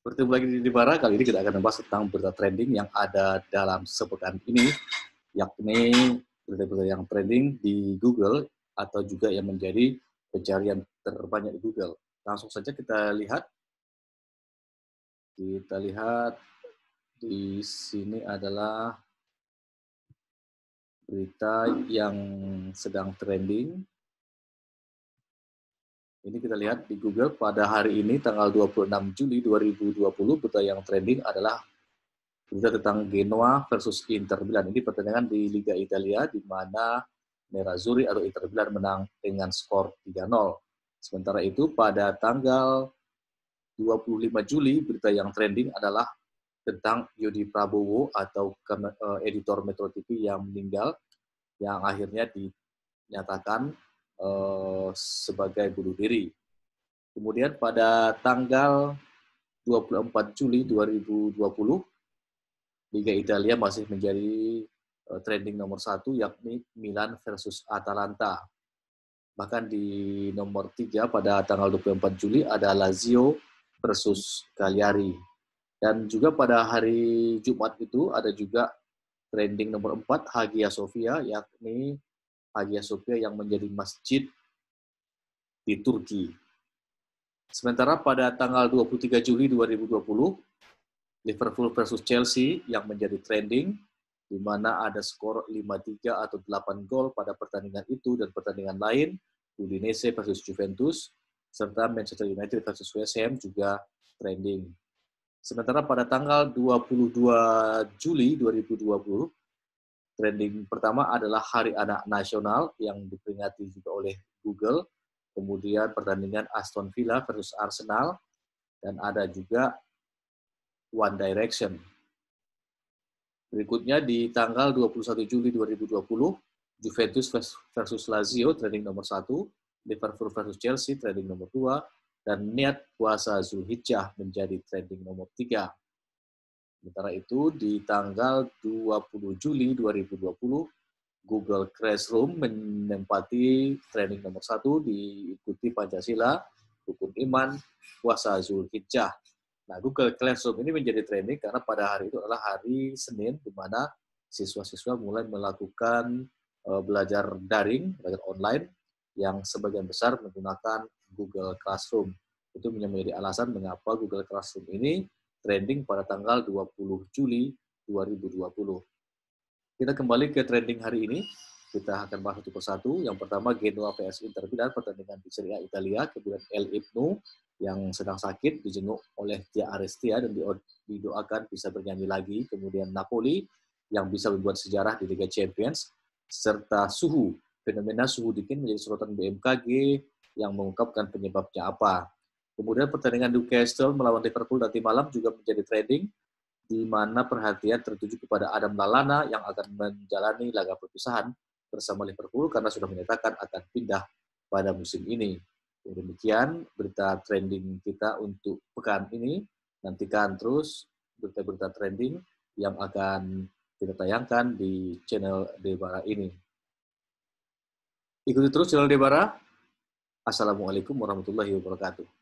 Bertemu lagi di Dibara, kali ini kita akan membahas tentang berita trending yang ada dalam sepekan ini, yakni berita-berita yang trending di Google atau juga yang menjadi pencarian terbanyak di Google. Langsung saja kita lihat. Kita lihat di sini adalah berita yang sedang trending ini kita lihat di Google pada hari ini tanggal 26 Juli 2020 berita yang trending adalah berita tentang Genoa versus Inter Milan. Ini pertandingan di Liga Italia di mana Nerazzurri atau Inter Milan menang dengan skor 3-0. Sementara itu pada tanggal 25 Juli berita yang trending adalah tentang Yudi Prabowo atau eh, editor Metro TV yang meninggal yang akhirnya dinyatakan Eh, sebagai bunuh diri. Kemudian pada tanggal 24 Juli 2020, Liga Italia masih menjadi eh, trending nomor satu yakni Milan versus Atalanta. Bahkan di nomor tiga pada tanggal 24 Juli ada Lazio versus Cagliari. Dan juga pada hari Jumat itu ada juga trending nomor 4 Hagia Sophia yakni Hagia Sophia yang menjadi masjid di Turki. Sementara pada tanggal 23 Juli 2020, Liverpool versus Chelsea yang menjadi trending, di mana ada skor 5-3 atau 8 gol pada pertandingan itu dan pertandingan lain, Udinese versus Juventus, serta Manchester United versus West Ham juga trending. Sementara pada tanggal 22 Juli 2020, Trending pertama adalah Hari Anak Nasional yang diperingati juga oleh Google. Kemudian pertandingan Aston Villa versus Arsenal. Dan ada juga One Direction. Berikutnya di tanggal 21 Juli 2020, Juventus versus Lazio trending nomor satu, Liverpool versus Chelsea trending nomor dua dan niat puasa Zulhijjah menjadi trending nomor tiga. Sementara itu, di tanggal 20 Juli 2020, Google Classroom menempati training nomor satu diikuti Pancasila, Hukum Iman, Puasa Zulhijjah. Nah, Google Classroom ini menjadi training karena pada hari itu adalah hari Senin, di mana siswa-siswa mulai melakukan e, belajar daring, belajar online, yang sebagian besar menggunakan Google Classroom. Itu menjadi alasan mengapa Google Classroom ini trending pada tanggal 20 Juli 2020. Kita kembali ke trending hari ini. Kita akan bahas satu persatu. Yang pertama Genoa vs Inter Milan pertandingan di Serie A Italia, kemudian El Ibnu yang sedang sakit dijenguk oleh Tia Arestia dan didoakan bisa bernyanyi lagi. Kemudian Napoli yang bisa membuat sejarah di Liga Champions serta suhu fenomena suhu dingin menjadi sorotan BMKG yang mengungkapkan penyebabnya apa. Kemudian pertandingan Newcastle melawan Liverpool nanti malam juga menjadi trending, di mana perhatian tertuju kepada Adam Lallana yang akan menjalani laga perpisahan bersama Liverpool karena sudah menyatakan akan pindah pada musim ini. Demikian berita trending kita untuk pekan ini. Nantikan terus berita-berita trending yang akan kita tayangkan di channel Debara ini. Ikuti terus channel Debara. Assalamualaikum warahmatullahi wabarakatuh.